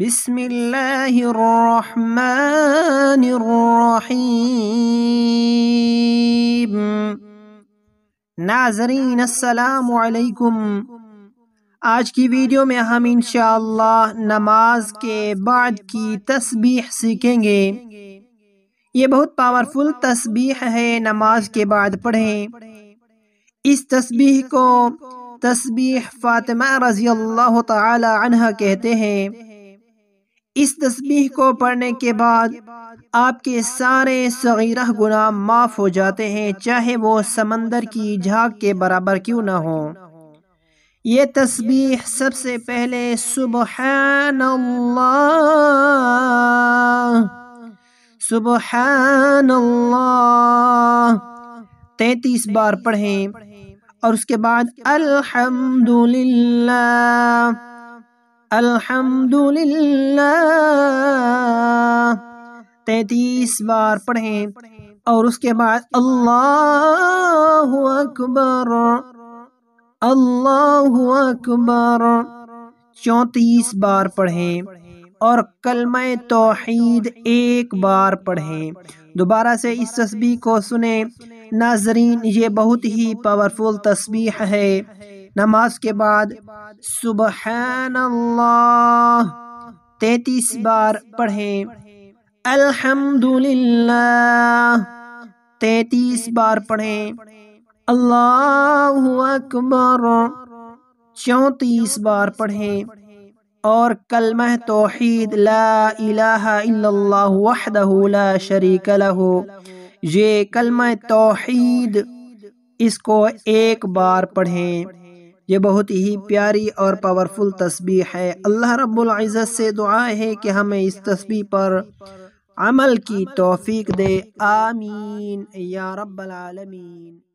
بسم اللہ الرحمن الرحیم ناظرین السلام علیکم آج کی ویڈیو میں ہم انشاءاللہ نماز کے بعد کی تسبیح سیکھیں گے یہ بہت پاورفل تسبیح ہے نماز کے بعد پڑھیں اس تسبیح کو تسبیح فاطمہ رضی اللہ تعالی عنہ کہتے ہیں اس تسبیح کو پڑھنے کے بعد آپ کے سارے صغیرہ گناہ معاف ہو جاتے ہیں چاہے وہ سمندر کی جھاگ کے برابر کیوں نہ ہوں یہ تسبیح سب سے پہلے سبحان اللہ سبحان اللہ تینتیس بار پڑھیں اور اس کے بعد الحمد للہ الحمد للہ تینتیس بار پڑھیں اور اس کے بعد اللہ اکبر اللہ اکبر چونتیس بار پڑھیں اور کلم توحید ایک بار پڑھیں دوبارہ سے اس تسبیح کو سنیں ناظرین یہ بہت ہی پاورفل تسبیح ہے نماز کے بعد سبحان اللہ تینتیس بار پڑھیں الحمد للہ تینتیس بار اکبر چونتیس بار پڑھیں اور کلمہ توحید لا الہ الا اللہ وحدہ لا شریک لہو یہ کلمہ توحید اس کو ایک بار پڑھیں یہ بہت ہی پیاری اور پاورفل تسبیح ہے اللہ رب العزت سے دعا ہے کہ ہمیں اس تسبیح پر عمل کی توفیق دے آمین یا رب العالمین